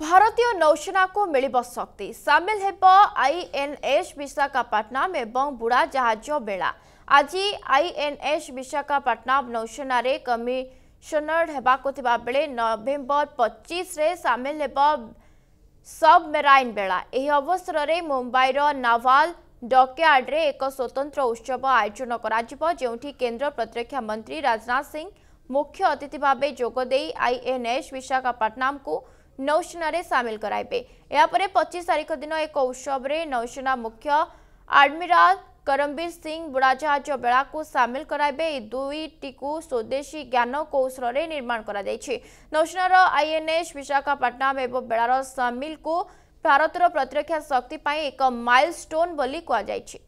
भारतीय नौसेना को मिल शक्ति सामिल हो आईएनएस विशाखापाटनम एवं बुड़ाजहाज मेला आज आईएनएस विशाखापाटनम नौसेन कमिशनर होगा बेले नवेम्बर सामिल है सब हो मेला यह अवसर में मुंबईर नावाल डकयार्ड्रे एक स्वतंत्र उत्सव आयोजन जो केन्द्र प्रतिरक्षा मंत्री राजनाथ सिंह मुख्य अतिथि भाव जोगद आईएनएस विशाखापाटनम को નૌસેનારે સામેલ કરાઇબે એપરે પચીસ તારીખ દિન એક ઉત્સવરે નૌસેના મુખ્ય આડમિરાલ કરમબીર સિંહ બુડાજહાજ બેળાકુ સામેલ કરાઇબે એ દુઇટીકુ સ્વદેશી જ્ઞાન કૌશળરે નિર્માણ કરાଯାଇଛି નૌસેનાર આઈએનએસ વિશાખાપટ્ટનમ ଏବଂ ବେଳାର ସାମିଲକୁ ଭାରତର ପ୍ରତିରକ୍ଷା ଶକ୍ତି ପାଇଁ ଏକ ମାଇଲଷ୍ଟୋନ୍ ବୋଲି କୁହାଯାଇଛି